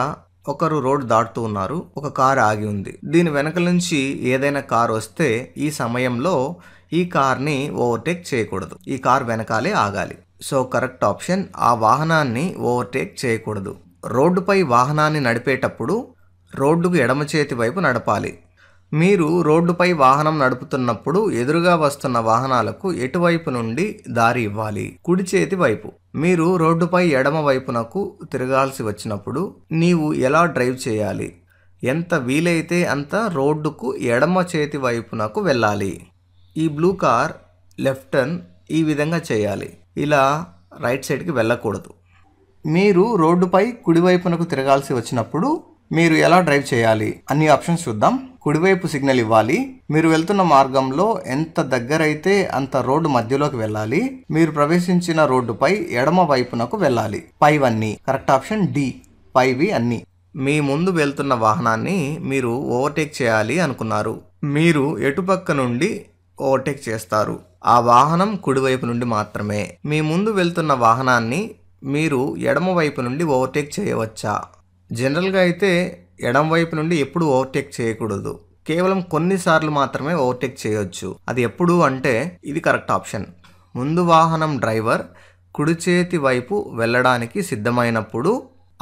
ఒకరు రోడ్ దాటుతూ ఉన్నారు ఒక కార్ ఆగి ఉంది దీని వెనక నుంచి ఏదైనా కార్ వస్తే ఈ సమయంలో ఈ కార్ని ఓవర్టేక్ చేయకూడదు ఈ కార్ వెనకాలే ఆగాలి సో కరెక్ట్ ఆప్షన్ ఆ వాహనాన్ని ఓవర్టేక్ చేయకూడదు రోడ్డుపై వాహనాన్ని నడిపేటప్పుడు రోడ్డుకు ఎడమ చేతి వైపు నడపాలి మీరు రోడ్డుపై వాహనం నడుపుతున్నప్పుడు ఎదురుగా వస్తున్న వాహనాలకు ఎటువైపు నుండి దారి ఇవ్వాలి కుడి చేతి వైపు మీరు రోడ్డుపై ఎడమ వైపునకు తిరగాల్సి వచ్చినప్పుడు నీవు ఎలా డ్రైవ్ చేయాలి ఎంత వీలైతే అంత రోడ్డుకు ఎడమ చేతి వైపునకు వెళ్ళాలి ఈ బ్లూ కార్ లెఫ్ట్ టర్న్ ఈ విధంగా చేయాలి ఇలా రైట్ సైడ్కి వెళ్ళకూడదు మీరు రోడ్డుపై కుడివైపునకు తిరగాల్సి వచ్చినప్పుడు మీరు ఎలా డ్రైవ్ చేయాలి అన్ని ఆప్షన్స్ చూద్దాం కుడివైపు సిగ్నల్ ఇవ్వాలి మీరు వెళ్తున్న మార్గంలో ఎంత దగ్గరైతే అంత రోడ్డు మధ్యలోకి వెళ్ళాలి మీరు ప్రవేశించిన రోడ్డుపై ఎడమ వైపునకు వెళ్ళాలి అన్ని కరెక్ట్ ఆప్షన్ డి వి అన్ని మీ ముందు వెళ్తున్న వాహనాన్ని మీరు ఓవర్టేక్ చేయాలి అనుకున్నారు మీరు ఎటుపక్క నుండి ఓవర్టేక్ చేస్తారు ఆ వాహనం కుడివైపు నుండి మాత్రమే మీ ముందు వెళ్తున్న వాహనాన్ని మీరు ఎడమ వైపు నుండి ఓవర్టేక్ చేయవచ్చా జనరల్గా అయితే ఎడం వైపు నుండి ఎప్పుడు ఓవర్టేక్ చేయకూడదు కేవలం కొన్నిసార్లు మాత్రమే ఓవర్టేక్ చేయవచ్చు అది ఎప్పుడు అంటే ఇది కరెక్ట్ ఆప్షన్ ముందు వాహనం డ్రైవర్ కుడి చేతి వైపు వెళ్ళడానికి సిద్ధమైనప్పుడు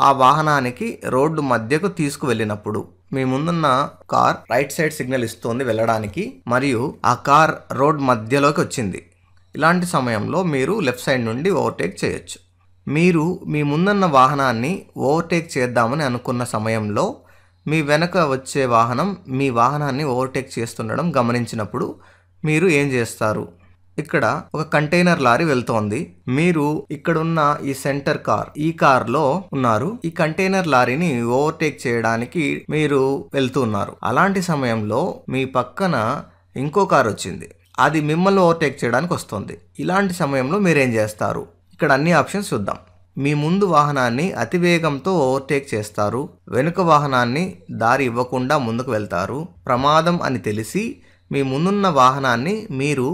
ఆ వాహనానికి రోడ్డు మధ్యకు తీసుకువెళ్ళినప్పుడు మీ ముందున్న కార్ రైట్ సైడ్ సిగ్నల్ ఇస్తోంది వెళ్ళడానికి మరియు ఆ కార్ రోడ్ మధ్యలోకి వచ్చింది ఇలాంటి సమయంలో మీరు లెఫ్ట్ సైడ్ నుండి ఓవర్టేక్ చేయొచ్చు మీరు మీ ముందున్న వాహనాన్ని ఓవర్టేక్ చేద్దామని అనుకున్న సమయంలో మీ వెనక వచ్చే వాహనం మీ వాహనాన్ని ఓవర్టేక్ చేస్తుండడం గమనించినప్పుడు మీరు ఏం చేస్తారు ఇక్కడ ఒక కంటైనర్ లారీ వెళ్తోంది మీరు ఇక్కడున్న ఈ సెంటర్ కార్ ఈ కార్ లో ఉన్నారు ఈ కంటైనర్ లారీని ఓవర్టేక్ చేయడానికి మీరు వెళ్తున్నారు అలాంటి సమయంలో మీ పక్కన ఇంకో కార్ వచ్చింది అది మిమ్మల్ని ఓవర్టేక్ చేయడానికి వస్తుంది ఇలాంటి సమయంలో మీరేం చేస్తారు ఇక్కడ అన్ని ఆప్షన్స్ చూద్దాం మీ ముందు వాహనాన్ని అతివేగంతో ఓవర్టేక్ చేస్తారు వెనుక వాహనాన్ని దారి ఇవ్వకుండా ముందుకు వెళ్తారు ప్రమాదం అని తెలిసి మీ ముందున్న వాహనాన్ని మీరు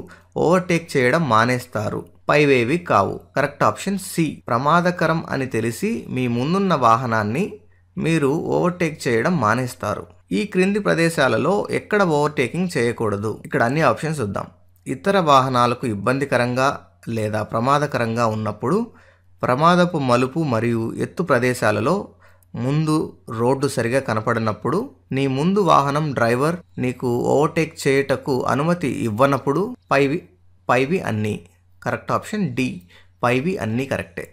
ఓవర్టేక్ చేయడం మానేస్తారు పైవేవి కావు కరెక్ట్ ఆప్షన్ సి ప్రమాదకరం అని తెలిసి మీ ముందున్న వాహనాన్ని మీరు ఓవర్టేక్ చేయడం మానేస్తారు ఈ క్రింది ప్రదేశాలలో ఎక్కడ ఓవర్టేకింగ్ చేయకూడదు ఇక్కడ అన్ని ఆప్షన్స్ చూద్దాం ఇతర వాహనాలకు ఇబ్బందికరంగా లేదా ప్రమాదకరంగా ఉన్నప్పుడు ప్రమాదపు మలుపు మరియు ఎత్తు ప్రదేశాలలో ముందు రోడ్డు సరిగా కనపడినప్పుడు నీ ముందు వాహనం డ్రైవర్ నీకు ఓవర్టేక్ చేయుటకు అనుమతి ఇవ్వనప్పుడు పైవి పైవి అన్నీ కరెక్ట్ ఆప్షన్ డి పైవి అన్నీ కరెక్టే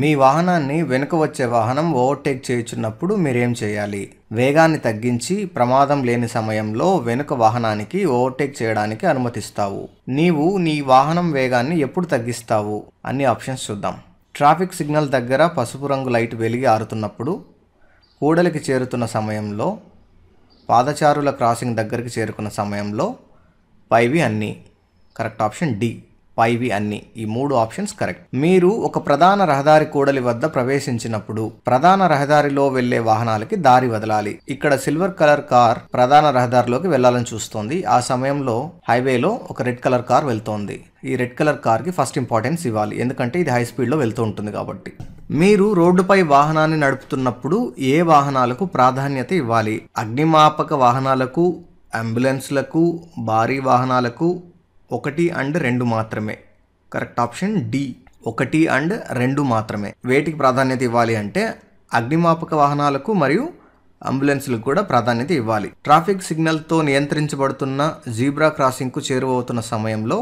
మీ వాహనాన్ని వెనుక వచ్చే వాహనం ఓవర్టేక్ చేయుచున్నప్పుడు మీరేం చేయాలి వేగాన్ని తగ్గించి ప్రమాదం లేని సమయంలో వెనుక వాహనానికి ఓవర్టేక్ చేయడానికి అనుమతిస్తావు నీవు నీ వాహనం వేగాన్ని ఎప్పుడు తగ్గిస్తావు అన్ని ఆప్షన్స్ చూద్దాం ట్రాఫిక్ సిగ్నల్ దగ్గర పసుపు రంగు లైట్ వెలిగి ఆరుతున్నప్పుడు కూడలికి చేరుతున్న సమయంలో పాదచారుల క్రాసింగ్ దగ్గరికి చేరుకున్న సమయంలో పైవి అన్నీ కరెక్ట్ ఆప్షన్ డి పైవి అన్ని ఈ మూడు ఆప్షన్స్ కరెక్ట్ మీరు ఒక ప్రధాన రహదారి కూడలి వద్ద ప్రవేశించినప్పుడు ప్రధాన రహదారిలో వెళ్లే వాహనాలకి దారి వదలాలి ఇక్కడ సిల్వర్ కలర్ కార్ ప్రధాన రహదారిలోకి వెళ్లాలని చూస్తోంది ఆ సమయంలో హైవేలో ఒక రెడ్ కలర్ కార్ వెళ్తోంది ఈ రెడ్ కలర్ కార్కి ఫస్ట్ ఇంపార్టెన్స్ ఇవ్వాలి ఎందుకంటే ఇది హై స్పీడ్లో వెళ్తూ ఉంటుంది కాబట్టి మీరు రోడ్డుపై వాహనాన్ని నడుపుతున్నప్పుడు ఏ వాహనాలకు ప్రాధాన్యత ఇవ్వాలి అగ్నిమాపక వాహనాలకు అంబులెన్స్లకు భారీ వాహనాలకు ఒకటి అండ్ రెండు మాత్రమే కరెక్ట్ ఆప్షన్ డి ఒకటి అండ్ రెండు మాత్రమే వేటికి ప్రాధాన్యత ఇవ్వాలి అంటే అగ్నిమాపక వాహనాలకు మరియు అంబులెన్స్లకు కూడా ప్రాధాన్యత ఇవ్వాలి ట్రాఫిక్ సిగ్నల్తో నియంత్రించబడుతున్న జీబ్రా క్రాసింగ్కు చేరువవుతున్న సమయంలో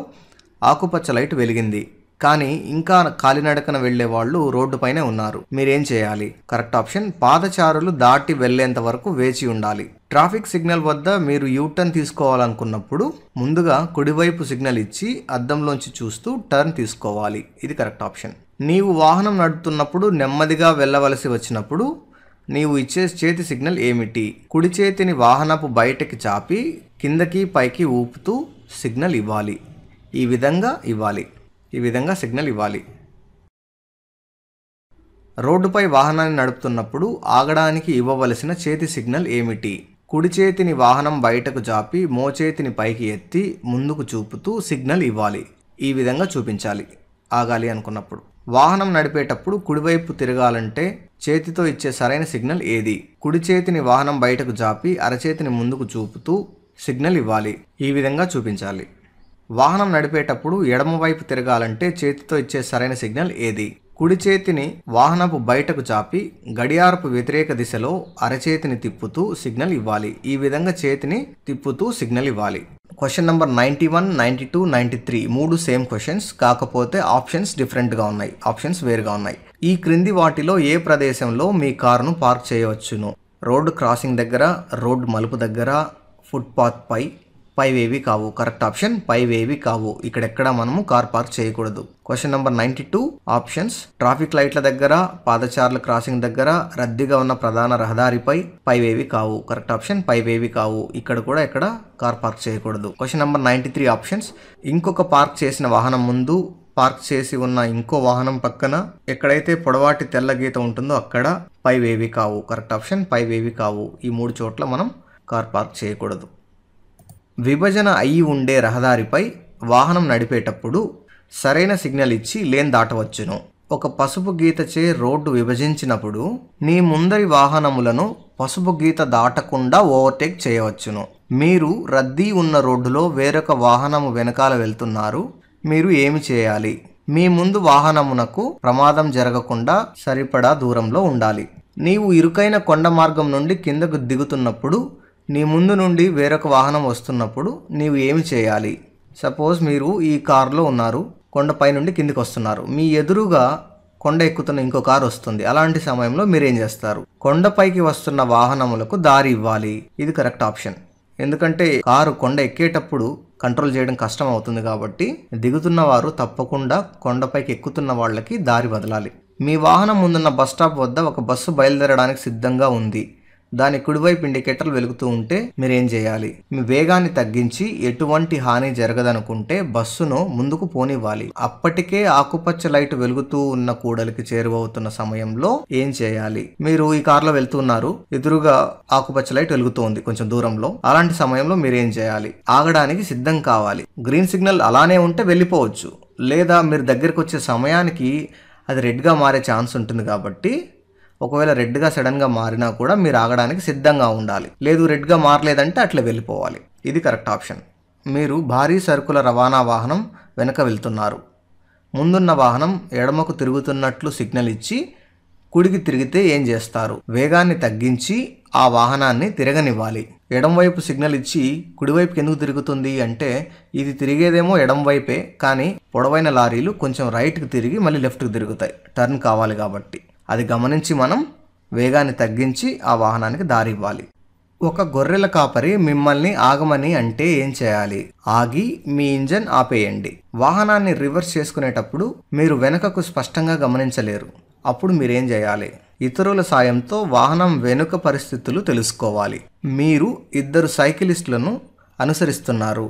ఆకుపచ్చ లైట్ వెలిగింది కానీ ఇంకా కాలినడకన వెళ్లే వాళ్ళు రోడ్డుపైనే ఉన్నారు మీరేం చేయాలి కరెక్ట్ ఆప్షన్ పాదచారులు దాటి వెళ్లేంత వరకు వేచి ఉండాలి ట్రాఫిక్ సిగ్నల్ వద్ద మీరు యూటర్న్ తీసుకోవాలనుకున్నప్పుడు ముందుగా కుడివైపు సిగ్నల్ ఇచ్చి అద్దంలోంచి చూస్తూ టర్న్ తీసుకోవాలి ఇది కరెక్ట్ ఆప్షన్ నీవు వాహనం నడుపుతున్నప్పుడు నెమ్మదిగా వెళ్ళవలసి వచ్చినప్పుడు నీవు ఇచ్చే చేతి సిగ్నల్ ఏమిటి కుడి చేతిని వాహనపు బయటకి చాపి కిందకి పైకి ఊపుతూ సిగ్నల్ ఇవ్వాలి ఈ విధంగా ఇవ్వాలి ఈ విధంగా సిగ్నల్ ఇవ్వాలి రోడ్డుపై వాహనాన్ని నడుపుతున్నప్పుడు ఆగడానికి ఇవ్వవలసిన చేతి సిగ్నల్ ఏమిటి కుడి చేతిని వాహనం బయటకు జాపి మోచేతిని పైకి ఎత్తి ముందుకు చూపుతూ సిగ్నల్ ఇవ్వాలి ఈ విధంగా చూపించాలి ఆగాలి అనుకున్నప్పుడు వాహనం నడిపేటప్పుడు కుడివైపు తిరగాలంటే చేతితో ఇచ్చే సరైన సిగ్నల్ ఏది కుడి చేతిని వాహనం బయటకు జాపి అరచేతిని ముందుకు చూపుతూ సిగ్నల్ ఇవ్వాలి ఈ విధంగా చూపించాలి వాహనం నడిపేటప్పుడు ఎడమవైపు తిరగాలంటే చేతితో ఇచ్చే సరైన సిగ్నల్ ఏది కుడి చేతిని వాహనపు బయటకు చాపి గడియారపు వ్యతిరేక దిశలో అరచేతిని తిప్పుతూ సిగ్నల్ ఇవ్వాలి ఈ విధంగా చేతిని తిప్పుతూ సిగ్నల్ ఇవ్వాలి question number ninety one ninety two ninety three మూడు సేమ్ క్వశ్చన్స్ కాకపోతే ఆప్షన్స్ డిఫరెంట్గా ఉన్నాయి ఆప్షన్స్ వేరుగా ఉన్నాయి ఈ క్రింది వాటిలో ఏ ప్రదేశంలో మీ కారును పార్క్ చేయవచ్చును రోడ్డు క్రాసింగ్ దగ్గర రోడ్డు మలుపు దగ్గర ఫుట్పాత్ పై ఏవి కావు కరెక్ట్ ఆప్షన్ ఏవి కావు ఇక్కడెక్కడ మనము కార్ పార్క్ చేయకూడదు question number ninety two options traffic లైట్ల దగ్గర పాదచారుల క్రాసింగ్ దగ్గర రద్దీగా ఉన్న ప్రధాన రహదారిపై పైవేవి కావు కరెక్ట్ ఆప్షన్ ఏవి కావు ఇక్కడ కూడా ఎక్కడ కార్ పార్క్ చేయకూడదు question number ninety three options ఇంకొక పార్క్ చేసిన వాహనం ముందు పార్క్ చేసి ఉన్న ఇంకో వాహనం పక్కన ఎక్కడైతే పొడవాటి తెల్ల గీత ఉంటుందో అక్కడ ఏవి కావు కరెక్ట్ ఆప్షన్ ఏవి కావు ఈ మూడు చోట్ల మనం కార్ పార్క్ చేయకూడదు విభజన అయి ఉండే రహదారిపై వాహనం నడిపేటప్పుడు సరైన సిగ్నల్ ఇచ్చి లేన్ దాటవచ్చును ఒక పసుపు గీతచే రోడ్డు విభజించినప్పుడు నీ ముందరి వాహనములను పసుపు గీత దాటకుండా ఓవర్టేక్ చేయవచ్చును మీరు రద్దీ ఉన్న రోడ్డులో వేరొక వాహనము వెనకాల వెళ్తున్నారు మీరు ఏమి చేయాలి మీ ముందు వాహనమునకు ప్రమాదం జరగకుండా సరిపడా దూరంలో ఉండాలి నీవు ఇరుకైన కొండ మార్గం నుండి కిందకు దిగుతున్నప్పుడు నీ ముందు నుండి వేరొక వాహనం వస్తున్నప్పుడు నీవు ఏమి చేయాలి సపోజ్ మీరు ఈ కారులో ఉన్నారు కొండపై నుండి కిందికి వస్తున్నారు మీ ఎదురుగా కొండ ఎక్కుతున్న ఇంకో కారు వస్తుంది అలాంటి సమయంలో మీరు ఏం చేస్తారు కొండపైకి వస్తున్న వాహనములకు దారి ఇవ్వాలి ఇది కరెక్ట్ ఆప్షన్ ఎందుకంటే కారు కొండ ఎక్కేటప్పుడు కంట్రోల్ చేయడం కష్టం అవుతుంది కాబట్టి దిగుతున్న వారు తప్పకుండా కొండపైకి ఎక్కుతున్న వాళ్ళకి దారి వదలాలి మీ వాహనం ముందున్న బస్ స్టాప్ వద్ద ఒక బస్సు బయలుదేరడానికి సిద్ధంగా ఉంది దాని కుడివైపు ఇండికేటర్లు వెలుగుతూ ఉంటే మీరు ఏం చేయాలి మీ వేగాన్ని తగ్గించి ఎటువంటి హాని జరగదనుకుంటే బస్సును ముందుకు పోనివ్వాలి అప్పటికే ఆకుపచ్చ లైట్ వెలుగుతూ ఉన్న కూడలికి చేరువవుతున్న సమయంలో ఏం చేయాలి మీరు ఈ లో వెళ్తున్నారు ఎదురుగా ఆకుపచ్చ లైట్ వెలుగుతోంది కొంచెం దూరంలో అలాంటి సమయంలో మీరు ఏం చేయాలి ఆగడానికి సిద్ధం కావాలి గ్రీన్ సిగ్నల్ అలానే ఉంటే వెళ్ళిపోవచ్చు లేదా మీరు దగ్గరికి వచ్చే సమయానికి అది రెడ్గా మారే ఛాన్స్ ఉంటుంది కాబట్టి ఒకవేళ రెడ్గా సడన్గా మారినా కూడా మీరు ఆగడానికి సిద్ధంగా ఉండాలి లేదు రెడ్గా మారలేదంటే అట్లా వెళ్ళిపోవాలి ఇది కరెక్ట్ ఆప్షన్ మీరు భారీ సరుకుల రవాణా వాహనం వెనక వెళ్తున్నారు ముందున్న వాహనం ఎడమకు తిరుగుతున్నట్లు సిగ్నల్ ఇచ్చి కుడికి తిరిగితే ఏం చేస్తారు వేగాన్ని తగ్గించి ఆ వాహనాన్ని తిరగనివ్వాలి ఎడంవైపు సిగ్నల్ ఇచ్చి కుడివైపు ఎందుకు తిరుగుతుంది అంటే ఇది తిరిగేదేమో ఎడంవైపే కానీ పొడవైన లారీలు కొంచెం రైట్కి తిరిగి మళ్ళీ లెఫ్ట్కి తిరుగుతాయి టర్న్ కావాలి కాబట్టి అది గమనించి మనం వేగాన్ని తగ్గించి ఆ వాహనానికి దారి ఇవ్వాలి ఒక గొర్రెల కాపరి మిమ్మల్ని ఆగమని అంటే ఏం చేయాలి ఆగి మీ ఇంజన్ ఆపేయండి వాహనాన్ని రివర్స్ చేసుకునేటప్పుడు మీరు వెనుకకు స్పష్టంగా గమనించలేరు అప్పుడు మీరేం చేయాలి ఇతరుల సాయంతో వాహనం వెనుక పరిస్థితులు తెలుసుకోవాలి మీరు ఇద్దరు సైకిలిస్టులను అనుసరిస్తున్నారు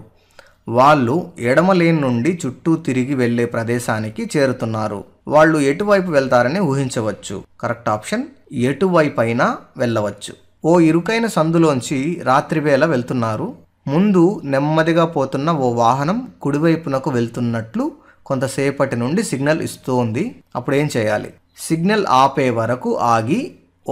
వాళ్ళు ఎడమ నుండి చుట్టూ తిరిగి వెళ్లే ప్రదేశానికి చేరుతున్నారు వాళ్ళు ఎటువైపు వెళ్తారని ఊహించవచ్చు కరెక్ట్ ఆప్షన్ ఎటువైపైనా వెళ్ళవచ్చు ఓ ఇరుకైన సందులోంచి రాత్రివేళ వెళ్తున్నారు ముందు నెమ్మదిగా పోతున్న ఓ వాహనం కుడివైపునకు వెళ్తున్నట్లు కొంతసేపటి నుండి సిగ్నల్ ఇస్తోంది అప్పుడు ఏం చేయాలి సిగ్నల్ ఆపే వరకు ఆగి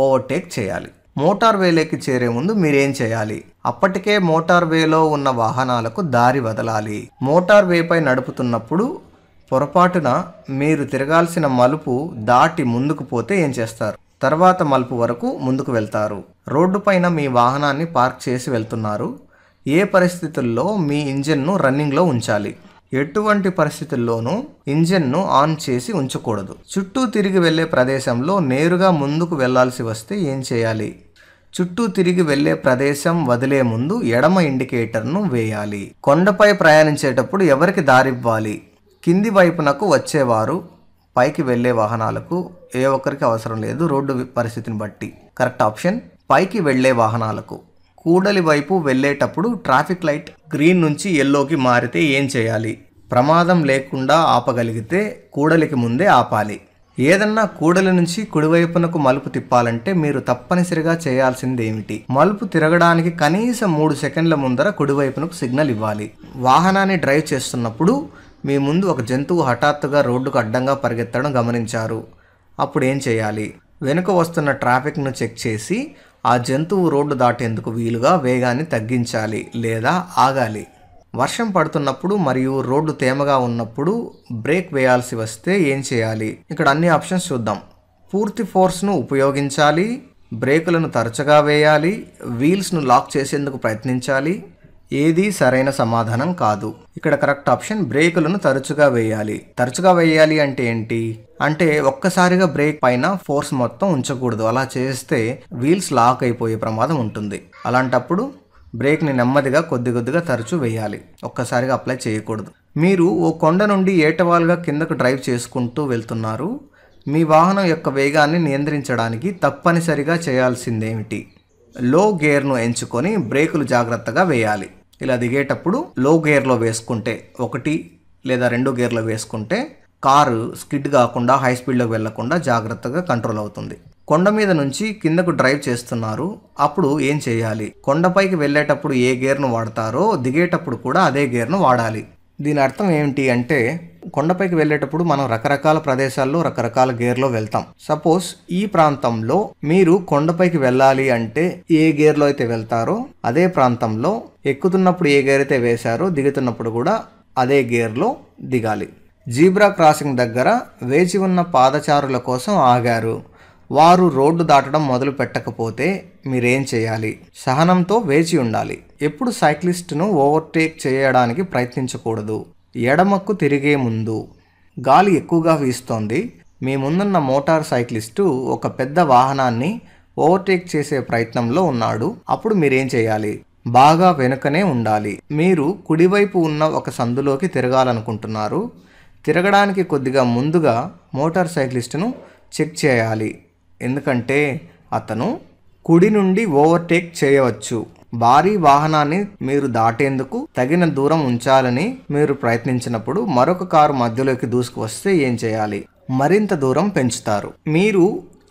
ఓవర్టేక్ చేయాలి మోటార్ వేలోకి చేరే ముందు మీరేం చేయాలి అప్పటికే మోటార్ వేలో ఉన్న వాహనాలకు దారి వదలాలి మోటార్ వేపై నడుపుతున్నప్పుడు పొరపాటున మీరు తిరగాల్సిన మలుపు దాటి ముందుకు పోతే ఏం చేస్తారు తర్వాత మలుపు వరకు ముందుకు వెళ్తారు రోడ్డుపైన మీ వాహనాన్ని పార్క్ చేసి వెళ్తున్నారు ఏ పరిస్థితుల్లో మీ ఇంజిన్ను రన్నింగ్లో ఉంచాలి ఎటువంటి పరిస్థితుల్లోనూ ఇంజిన్ను ఆన్ చేసి ఉంచకూడదు చుట్టూ తిరిగి వెళ్లే ప్రదేశంలో నేరుగా ముందుకు వెళ్లాల్సి వస్తే ఏం చేయాలి చుట్టూ తిరిగి వెళ్లే ప్రదేశం వదిలే ముందు ఎడమ ఇండికేటర్ను వేయాలి కొండపై ప్రయాణించేటప్పుడు ఎవరికి దారివ్వాలి కింది వైపునకు వచ్చేవారు పైకి వెళ్లే వాహనాలకు ఏ ఒక్కరికి అవసరం లేదు రోడ్డు పరిస్థితిని బట్టి కరెక్ట్ ఆప్షన్ పైకి వెళ్లే వాహనాలకు కూడలి వైపు వెళ్ళేటప్పుడు ట్రాఫిక్ లైట్ గ్రీన్ నుంచి ఎల్లోకి మారితే ఏం చేయాలి ప్రమాదం లేకుండా ఆపగలిగితే కూడలికి ముందే ఆపాలి ఏదన్నా కూడలి నుంచి కుడివైపునకు మలుపు తిప్పాలంటే మీరు తప్పనిసరిగా చేయాల్సింది ఏమిటి మలుపు తిరగడానికి కనీసం మూడు సెకండ్ల ముందర కుడివైపునకు సిగ్నల్ ఇవ్వాలి వాహనాన్ని డ్రైవ్ చేస్తున్నప్పుడు మీ ముందు ఒక జంతువు హఠాత్తుగా రోడ్డుకు అడ్డంగా పరిగెత్తడం గమనించారు అప్పుడు ఏం చేయాలి వెనుక వస్తున్న ట్రాఫిక్ను చెక్ చేసి ఆ జంతువు రోడ్డు దాటేందుకు వీలుగా వేగాన్ని తగ్గించాలి లేదా ఆగాలి వర్షం పడుతున్నప్పుడు మరియు రోడ్డు తేమగా ఉన్నప్పుడు బ్రేక్ వేయాల్సి వస్తే ఏం చేయాలి ఇక్కడ అన్ని ఆప్షన్స్ చూద్దాం పూర్తి ఫోర్స్ను ఉపయోగించాలి బ్రేకులను తరచుగా వేయాలి వీల్స్ను లాక్ చేసేందుకు ప్రయత్నించాలి ఏది సరైన సమాధానం కాదు ఇక్కడ కరెక్ట్ ఆప్షన్ బ్రేకులను తరచుగా వేయాలి తరచుగా వేయాలి అంటే ఏంటి అంటే ఒక్కసారిగా బ్రేక్ పైన ఫోర్స్ మొత్తం ఉంచకూడదు అలా చేస్తే వీల్స్ లాక్ అయిపోయే ప్రమాదం ఉంటుంది అలాంటప్పుడు బ్రేక్ని నెమ్మదిగా కొద్ది కొద్దిగా తరచూ వేయాలి ఒక్కసారిగా అప్లై చేయకూడదు మీరు ఓ కొండ నుండి ఏటవాలుగా కిందకు డ్రైవ్ చేసుకుంటూ వెళ్తున్నారు మీ వాహనం యొక్క వేగాన్ని నియంత్రించడానికి తప్పనిసరిగా చేయాల్సిందేమిటి లో గేర్ను ఎంచుకొని బ్రేకులు జాగ్రత్తగా వేయాలి ఇలా దిగేటప్పుడు లో గేర్లో వేసుకుంటే ఒకటి లేదా రెండు గేర్లో వేసుకుంటే కారు స్కిడ్ కాకుండా హై స్పీడ్లోకి వెళ్లకుండా జాగ్రత్తగా కంట్రోల్ అవుతుంది కొండ మీద నుంచి కిందకు డ్రైవ్ చేస్తున్నారు అప్పుడు ఏం చేయాలి కొండపైకి వెళ్ళేటప్పుడు ఏ గేర్ను వాడతారో దిగేటప్పుడు కూడా అదే గేర్ను వాడాలి దీని అర్థం ఏమిటి అంటే కొండపైకి వెళ్ళేటప్పుడు మనం రకరకాల ప్రదేశాల్లో రకరకాల గేర్లో వెళ్తాం సపోజ్ ఈ ప్రాంతంలో మీరు కొండపైకి వెళ్ళాలి అంటే ఏ గేర్లో అయితే వెళ్తారో అదే ప్రాంతంలో ఎక్కుతున్నప్పుడు ఏ గేర్ అయితే వేశారో దిగుతున్నప్పుడు కూడా అదే గేర్లో దిగాలి జీబ్రా క్రాసింగ్ దగ్గర వేచి ఉన్న పాదచారుల కోసం ఆగారు వారు రోడ్డు దాటడం మొదలు పెట్టకపోతే మీరేం చేయాలి సహనంతో వేచి ఉండాలి ఎప్పుడు సైక్లిస్టును ఓవర్టేక్ చేయడానికి ప్రయత్నించకూడదు ఎడమకు తిరిగే ముందు గాలి ఎక్కువగా వీస్తోంది మీ ముందున్న మోటార్ సైక్లిస్టు ఒక పెద్ద వాహనాన్ని ఓవర్టేక్ చేసే ప్రయత్నంలో ఉన్నాడు అప్పుడు మీరేం చేయాలి బాగా వెనుకనే ఉండాలి మీరు కుడివైపు ఉన్న ఒక సందులోకి తిరగాలనుకుంటున్నారు తిరగడానికి కొద్దిగా ముందుగా మోటార్ సైక్లిస్టును చెక్ చేయాలి ఎందుకంటే అతను కుడి నుండి ఓవర్టేక్ చేయవచ్చు భారీ వాహనాన్ని మీరు దాటేందుకు తగిన దూరం ఉంచాలని మీరు ప్రయత్నించినప్పుడు మరొక కారు మధ్యలోకి దూసుకువస్తే ఏం చేయాలి మరింత దూరం పెంచుతారు మీరు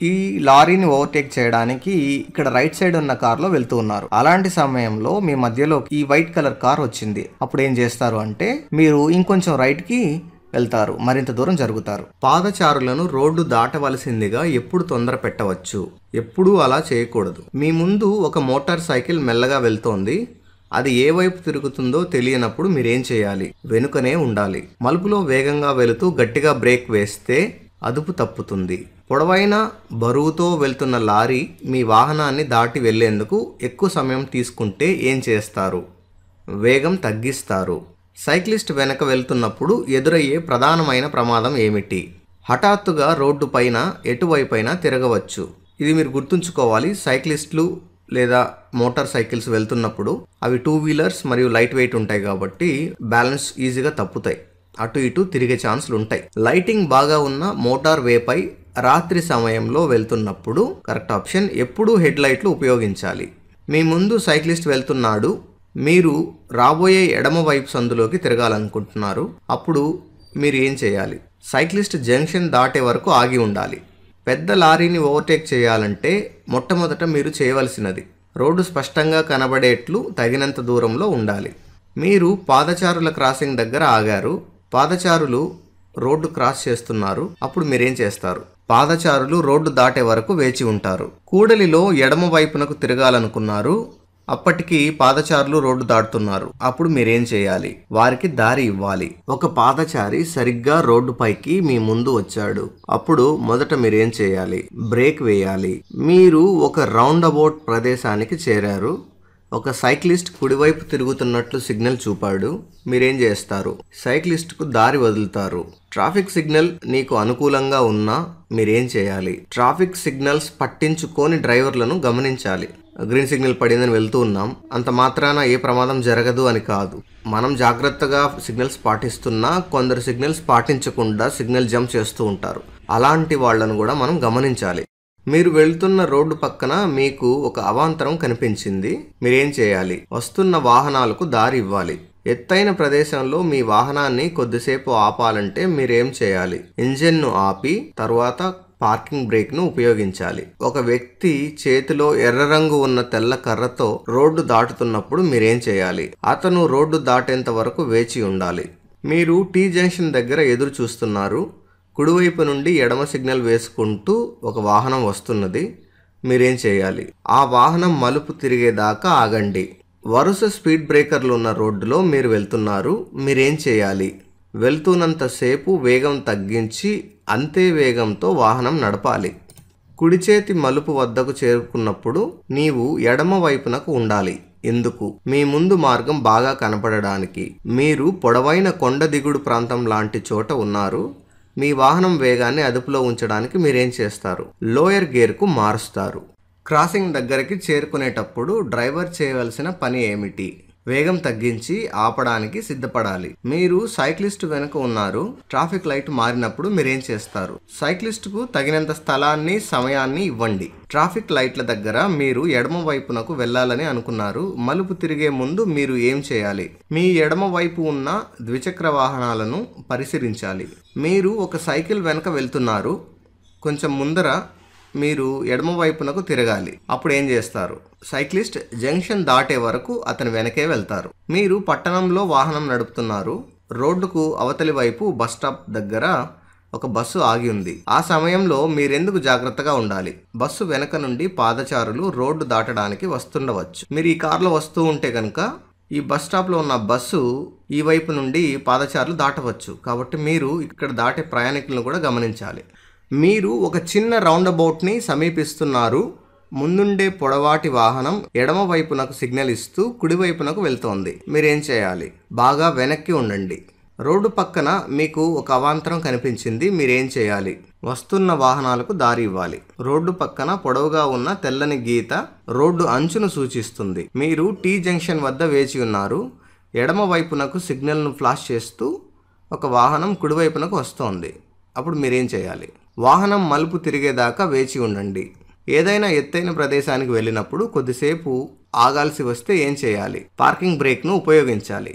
ఈ లారీని ఓవర్టేక్ చేయడానికి ఇక్కడ రైట్ సైడ్ ఉన్న కారులో వెళ్తూ ఉన్నారు అలాంటి సమయంలో మీ మధ్యలో ఈ వైట్ కలర్ కార్ వచ్చింది అప్పుడు ఏం చేస్తారు అంటే మీరు ఇంకొంచెం రైట్కి వెళ్తారు మరింత దూరం జరుగుతారు పాదచారులను రోడ్డు దాటవలసిందిగా ఎప్పుడు తొందర పెట్టవచ్చు ఎప్పుడూ అలా చేయకూడదు మీ ముందు ఒక మోటార్ సైకిల్ మెల్లగా వెళ్తోంది అది ఏ వైపు తిరుగుతుందో తెలియనప్పుడు మీరేం చేయాలి వెనుకనే ఉండాలి మలుపులో వేగంగా వెళుతూ గట్టిగా బ్రేక్ వేస్తే అదుపు తప్పుతుంది పొడవైన బరువుతో వెళ్తున్న లారీ మీ వాహనాన్ని దాటి వెళ్లేందుకు ఎక్కువ సమయం తీసుకుంటే ఏం చేస్తారు వేగం తగ్గిస్తారు సైక్లిస్ట్ వెనక వెళ్తున్నప్పుడు ఎదురయ్యే ప్రధానమైన ప్రమాదం ఏమిటి హఠాత్తుగా రోడ్డు పైన ఎటువైపైన తిరగవచ్చు ఇది మీరు గుర్తుంచుకోవాలి సైక్లిస్టులు లేదా మోటార్ సైకిల్స్ వెళ్తున్నప్పుడు అవి టూ వీలర్స్ మరియు లైట్ వెయిట్ ఉంటాయి కాబట్టి బ్యాలెన్స్ ఈజీగా తప్పుతాయి అటు ఇటు తిరిగే ఛాన్సులు ఉంటాయి లైటింగ్ బాగా ఉన్న మోటార్ వేపై రాత్రి సమయంలో వెళ్తున్నప్పుడు కరెక్ట్ ఆప్షన్ ఎప్పుడూ హెడ్ లైట్లు ఉపయోగించాలి మీ ముందు సైక్లిస్ట్ వెళ్తున్నాడు మీరు రాబోయే ఎడమ వైపు సందులోకి తిరగాలనుకుంటున్నారు అప్పుడు మీరు ఏం చేయాలి సైక్లిస్ట్ జంక్షన్ దాటే వరకు ఆగి ఉండాలి పెద్ద లారీని ఓవర్టేక్ చేయాలంటే మొట్టమొదట మీరు చేయవలసినది రోడ్డు స్పష్టంగా కనబడేట్లు తగినంత దూరంలో ఉండాలి మీరు పాదచారుల క్రాసింగ్ దగ్గర ఆగారు పాదచారులు రోడ్డు క్రాస్ చేస్తున్నారు అప్పుడు మీరేం చేస్తారు పాదచారులు రోడ్డు దాటే వరకు వేచి ఉంటారు కూడలిలో ఎడమ వైపునకు తిరగాలనుకున్నారు అప్పటికి పాదచారులు రోడ్డు దాటుతున్నారు అప్పుడు మీరేం చేయాలి వారికి దారి ఇవ్వాలి ఒక పాదచారి సరిగ్గా రోడ్డు పైకి మీ ముందు వచ్చాడు అప్పుడు మొదట మీరేం చేయాలి బ్రేక్ వేయాలి మీరు ఒక రౌండ్ అబౌట్ ప్రదేశానికి చేరారు ఒక సైక్లిస్ట్ కుడివైపు తిరుగుతున్నట్లు సిగ్నల్ చూపాడు మీరేం చేస్తారు సైక్లిస్ట్కు దారి వదులుతారు ట్రాఫిక్ సిగ్నల్ నీకు అనుకూలంగా ఉన్నా మీరేం చేయాలి ట్రాఫిక్ సిగ్నల్స్ పట్టించుకొని డ్రైవర్లను గమనించాలి గ్రీన్ సిగ్నల్ పడిందని వెళ్తూ ఉన్నాం అంత మాత్రాన ఏ ప్రమాదం జరగదు అని కాదు మనం జాగ్రత్తగా సిగ్నల్స్ పాటిస్తున్నా కొందరు సిగ్నల్స్ పాటించకుండా సిగ్నల్ జంప్ చేస్తూ ఉంటారు అలాంటి వాళ్లను కూడా మనం గమనించాలి మీరు వెళ్తున్న రోడ్డు పక్కన మీకు ఒక అవాంతరం కనిపించింది మీరేం చేయాలి వస్తున్న వాహనాలకు దారి ఇవ్వాలి ఎత్తైన ప్రదేశంలో మీ వాహనాన్ని కొద్దిసేపు ఆపాలంటే మీరేం చేయాలి ఇంజిన్ను ఆపి తర్వాత పార్కింగ్ బ్రేక్ను ఉపయోగించాలి ఒక వ్యక్తి చేతిలో ఎర్ర రంగు ఉన్న తెల్ల కర్రతో రోడ్డు దాటుతున్నప్పుడు మీరేం చేయాలి అతను రోడ్డు దాటేంత వరకు వేచి ఉండాలి మీరు టీ జంక్షన్ దగ్గర ఎదురు చూస్తున్నారు కుడివైపు నుండి ఎడమ సిగ్నల్ వేసుకుంటూ ఒక వాహనం వస్తున్నది మీరేం చేయాలి ఆ వాహనం మలుపు తిరిగేదాకా ఆగండి వరుస స్పీడ్ బ్రేకర్లు ఉన్న రోడ్డులో మీరు వెళ్తున్నారు మీరేం చేయాలి వెళ్తున్నంతసేపు వేగం తగ్గించి అంతే వేగంతో వాహనం నడపాలి కుడి చేతి మలుపు వద్దకు చేరుకున్నప్పుడు నీవు ఎడమ వైపునకు ఉండాలి ఎందుకు మీ ముందు మార్గం బాగా కనపడడానికి మీరు పొడవైన కొండ దిగుడు ప్రాంతం లాంటి చోట ఉన్నారు మీ వాహనం వేగాన్ని అదుపులో ఉంచడానికి మీరేం చేస్తారు లోయర్ గేర్కు మారుస్తారు క్రాసింగ్ దగ్గరికి చేరుకునేటప్పుడు డ్రైవర్ చేయవలసిన పని ఏమిటి వేగం తగ్గించి ఆపడానికి సిద్ధపడాలి మీరు సైక్లిస్ట్ వెనుక ఉన్నారు ట్రాఫిక్ లైట్ మారినప్పుడు మీరేం చేస్తారు కు తగినంత స్థలాన్ని సమయాన్ని ఇవ్వండి ట్రాఫిక్ లైట్ల దగ్గర మీరు ఎడమ వైపునకు వెళ్ళాలని అనుకున్నారు మలుపు తిరిగే ముందు మీరు ఏం చేయాలి మీ ఎడమ వైపు ఉన్న ద్విచక్ర వాహనాలను పరిశీలించాలి మీరు ఒక సైకిల్ వెనుక వెళ్తున్నారు కొంచెం ముందర మీరు ఎడమ వైపునకు తిరగాలి అప్పుడు ఏం చేస్తారు సైక్లిస్ట్ జంక్షన్ దాటే వరకు అతని వెనకే వెళ్తారు మీరు పట్టణంలో వాహనం నడుపుతున్నారు రోడ్డుకు అవతలి వైపు బస్ స్టాప్ దగ్గర ఒక బస్సు ఆగి ఉంది ఆ సమయంలో మీరెందుకు జాగ్రత్తగా ఉండాలి బస్సు వెనక నుండి పాదచారులు రోడ్డు దాటడానికి వస్తుండవచ్చు మీరు ఈ కారులో వస్తూ ఉంటే కనుక ఈ బస్ స్టాప్లో ఉన్న బస్సు ఈ వైపు నుండి పాదచారులు దాటవచ్చు కాబట్టి మీరు ఇక్కడ దాటే ప్రయాణికులను కూడా గమనించాలి మీరు ఒక చిన్న రౌండ్ అబౌట్ని సమీపిస్తున్నారు ముందుండే పొడవాటి వాహనం ఎడమ వైపునకు సిగ్నల్ ఇస్తూ కుడివైపునకు వెళ్తోంది మీరేం చేయాలి బాగా వెనక్కి ఉండండి రోడ్డు పక్కన మీకు ఒక అవాంతరం కనిపించింది మీరేం చేయాలి వస్తున్న వాహనాలకు దారి ఇవ్వాలి రోడ్డు పక్కన పొడవుగా ఉన్న తెల్లని గీత రోడ్డు అంచును సూచిస్తుంది మీరు టీ జంక్షన్ వద్ద వేచి ఉన్నారు ఎడమ వైపునకు సిగ్నల్ను ఫ్లాష్ చేస్తూ ఒక వాహనం కుడివైపునకు వస్తోంది అప్పుడు మీరేం చేయాలి వాహనం మలుపు తిరిగేదాకా వేచి ఉండండి ఏదైనా ఎత్తైన ప్రదేశానికి వెళ్ళినప్పుడు కొద్దిసేపు ఆగాల్సి వస్తే ఏం చేయాలి పార్కింగ్ బ్రేక్ను ఉపయోగించాలి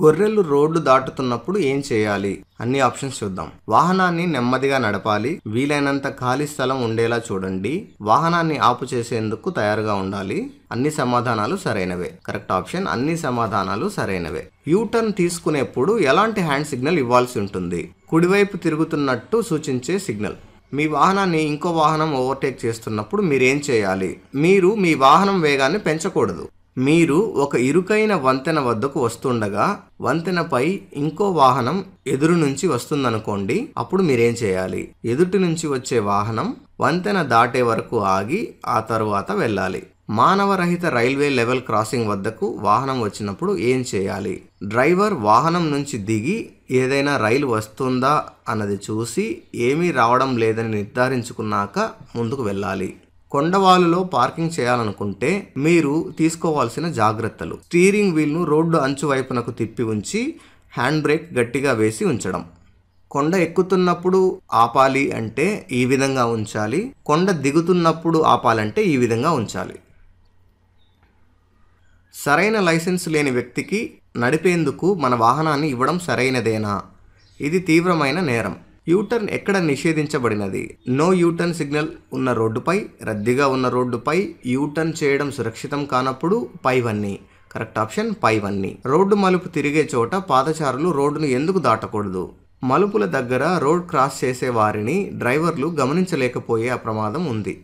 గొర్రెలు రోడ్లు దాటుతున్నప్పుడు ఏం చేయాలి అన్ని ఆప్షన్స్ చూద్దాం వాహనాన్ని నెమ్మదిగా నడపాలి వీలైనంత ఖాళీ స్థలం ఉండేలా చూడండి వాహనాన్ని ఆపు చేసేందుకు తయారుగా ఉండాలి అన్ని సమాధానాలు సరైనవే కరెక్ట్ ఆప్షన్ అన్ని సమాధానాలు సరైనవే యూటర్న్ తీసుకునేప్పుడు ఎలాంటి హ్యాండ్ సిగ్నల్ ఇవ్వాల్సి ఉంటుంది కుడివైపు తిరుగుతున్నట్టు సూచించే సిగ్నల్ మీ వాహనాన్ని ఇంకో వాహనం ఓవర్టేక్ చేస్తున్నప్పుడు మీరేం చేయాలి మీరు మీ వాహనం వేగాన్ని పెంచకూడదు మీరు ఒక ఇరుకైన వంతెన వద్దకు వస్తుండగా వంతెనపై ఇంకో వాహనం ఎదురు నుంచి వస్తుందనుకోండి అప్పుడు మీరేం చేయాలి ఎదుటి నుంచి వచ్చే వాహనం వంతెన దాటే వరకు ఆగి ఆ తరువాత వెళ్ళాలి మానవరహిత రైల్వే లెవెల్ క్రాసింగ్ వద్దకు వాహనం వచ్చినప్పుడు ఏం చేయాలి డ్రైవర్ వాహనం నుంచి దిగి ఏదైనా రైలు వస్తుందా అన్నది చూసి ఏమీ రావడం లేదని నిర్ధారించుకున్నాక ముందుకు వెళ్ళాలి కొండవాలులో పార్కింగ్ చేయాలనుకుంటే మీరు తీసుకోవాల్సిన జాగ్రత్తలు స్టీరింగ్ వీల్ను రోడ్డు అంచు వైపునకు తిప్పి ఉంచి హ్యాండ్ బ్రేక్ గట్టిగా వేసి ఉంచడం కొండ ఎక్కుతున్నప్పుడు ఆపాలి అంటే ఈ విధంగా ఉంచాలి కొండ దిగుతున్నప్పుడు ఆపాలంటే ఈ విధంగా ఉంచాలి సరైన లైసెన్స్ లేని వ్యక్తికి నడిపేందుకు మన వాహనాన్ని ఇవ్వడం సరైనదేనా ఇది తీవ్రమైన నేరం యూటర్న్ ఎక్కడ నిషేధించబడినది నో యూటర్న్ సిగ్నల్ ఉన్న రోడ్డుపై రద్దీగా ఉన్న రోడ్డుపై యూటర్న్ చేయడం సురక్షితం కానప్పుడు పైవన్నీ కరెక్ట్ ఆప్షన్ పైవన్నీ రోడ్డు మలుపు తిరిగే చోట పాదచారులు రోడ్డును ఎందుకు దాటకూడదు మలుపుల దగ్గర రోడ్ క్రాస్ చేసే వారిని డ్రైవర్లు గమనించలేకపోయే అప్రమాదం ఉంది